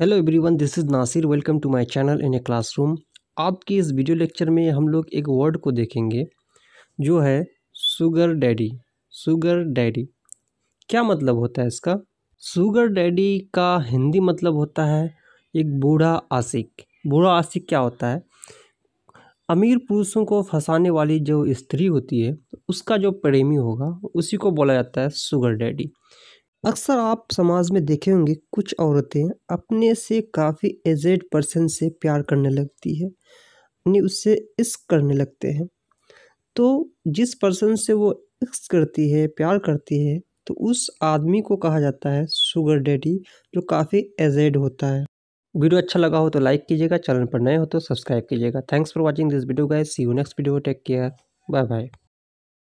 hello everyone this is Nasir welcome to my channel in a classroom आपके इस video lecture में हम लोग एक वर्ड को देखेंगे जो है सुगर डैडी सुगर डैडी क्या मतलब होता है इसका सुगर डैडी का हिंदी मतलब होता है एक बूढ़ा आशिक बूढ़ा आशिक क्या होता है अमीर पुरुषों को फंसाने वाली जो स्त्री होती है उसका जो प्रेमी होगा उसी को बोला जाता है सुगर डैडी अक्सर आप समाज में देखे होंगे कुछ औरतें अपने से काफ़ी एजेड पर्सन से प्यार करने लगती है यानी उससे इश्क करने लगते हैं तो जिस पर्सन से वो इश्क करती है प्यार करती है तो उस आदमी को कहा जाता है शुगर डैडी जो काफ़ी एजेड होता है वीडियो अच्छा लगा हो तो लाइक कीजिएगा चैनल पर नए हो तो सब्सक्राइब कीजिएगा thanks for watching this video guys see you next video take care bye bye